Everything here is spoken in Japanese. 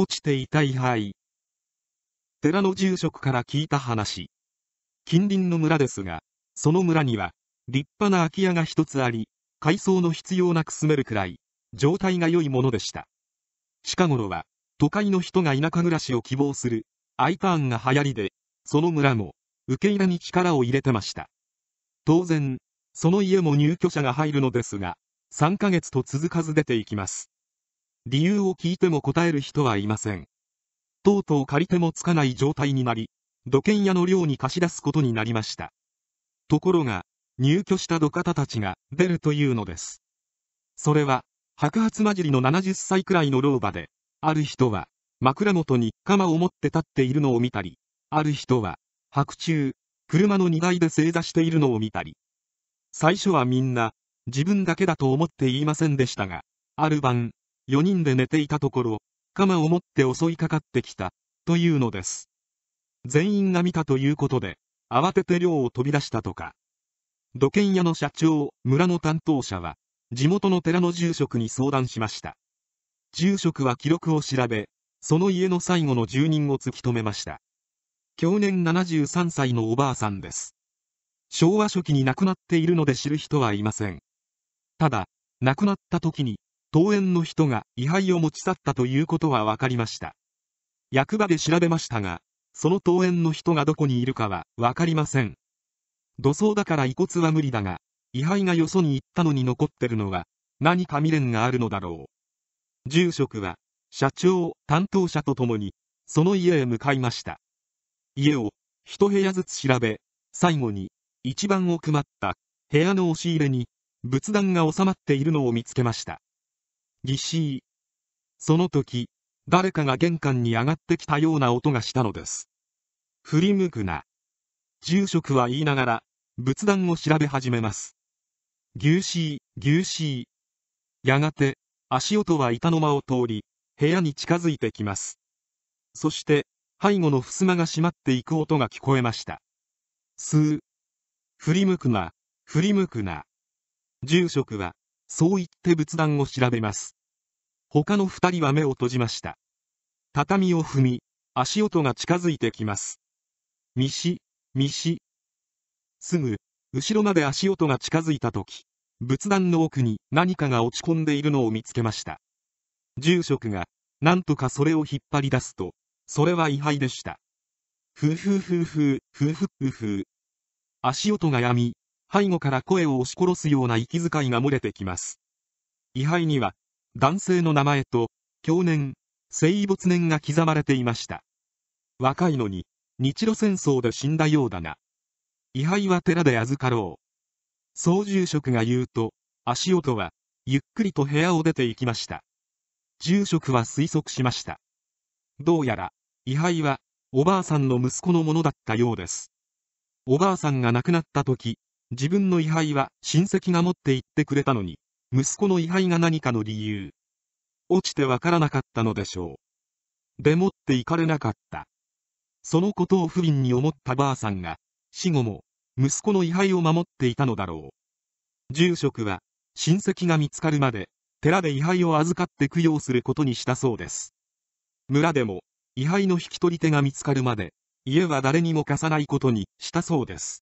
落ちていた位牌寺の住職から聞いた話近隣の村ですがその村には立派な空き家が一つあり改装の必要なく住めるくらい状態が良いものでした近頃は都会の人が田舎暮らしを希望する I ターンが流行りでその村も受け入れに力を入れてました当然その家も入居者が入るのですが3ヶ月と続かず出ていきます理由を聞いても答える人はいません。とうとう借り手もつかない状態になり、土建屋の寮に貸し出すことになりました。ところが、入居した土方たちが出るというのです。それは、白髪混じりの70歳くらいの老婆で、ある人は、枕元に鎌を持って立っているのを見たり、ある人は、白昼、車の荷台で正座しているのを見たり。最初はみんな、自分だけだと思って言いませんでしたが、ある晩、4人で寝ていたところ、鎌を持って襲いかかってきた、というのです。全員が見たということで、慌てて寮を飛び出したとか。土建屋の社長、村の担当者は、地元の寺の住職に相談しました。住職は記録を調べ、その家の最後の住人を突き止めました。去年73歳のおばあさんです。昭和初期に亡くなっているので知る人はいません。ただ、亡くなった時に登園の人が位牌を持ち去ったということは分かりました役場で調べましたがその登園の人がどこにいるかは分かりません土葬だから遺骨は無理だが位牌がよそに行ったのに残ってるのは何か未練があるのだろう住職は社長担当者と共にその家へ向かいました家を一部屋ずつ調べ最後に一番奥まった部屋の押し入れに仏壇が収まっているのを見つけましたぎしい。その時、誰かが玄関に上がってきたような音がしたのです。振り向くな。住職は言いながら、仏壇を調べ始めます。牛しい、牛しい。やがて、足音は板の間を通り、部屋に近づいてきます。そして、背後の襖が閉まっていく音が聞こえました。すー。振り向くな、振り向くな。住職は、そう言って仏壇を調べます。他の二人は目を閉じました畳を踏み足音が近づいてきますミシミシすぐ後ろまで足音が近づいた時仏壇の奥に何かが落ち込んでいるのを見つけました住職がなんとかそれを引っ張り出すとそれは遺廃でしたふふふふふふふふ足音がやみ背後から声を押し殺すような息遣いが漏れてきます遺廃には男性の名前と去年聖没年が刻まれていました若いのに日露戦争で死んだようだが遺灰は寺で預かろう操住職が言うと足音はゆっくりと部屋を出て行きました住職は推測しましたどうやら遺灰はおばあさんの息子のものだったようですおばあさんが亡くなった時自分の遺灰は親戚が持って行ってくれたのに息子の位牌が何かの理由。落ちてわからなかったのでしょう。でもって行かれなかった。そのことを不憫に思ったばあさんが、死後も、息子の位牌を守っていたのだろう。住職は、親戚が見つかるまで、寺で位牌を預かって供養することにしたそうです。村でも、位牌の引き取り手が見つかるまで、家は誰にも貸さないことにしたそうです。